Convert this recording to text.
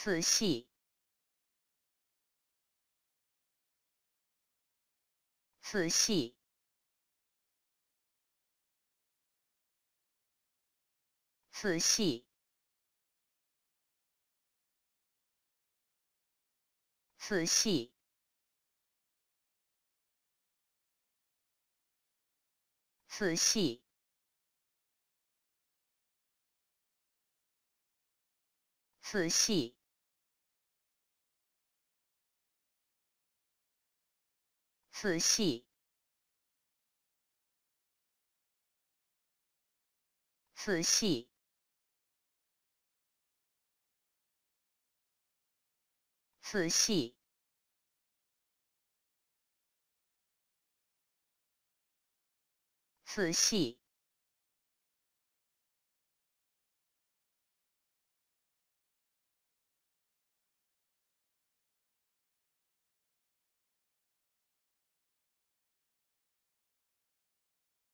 仔细，仔细，仔细，仔细，仔细，仔细。仔细，仔细，仔细，仔细。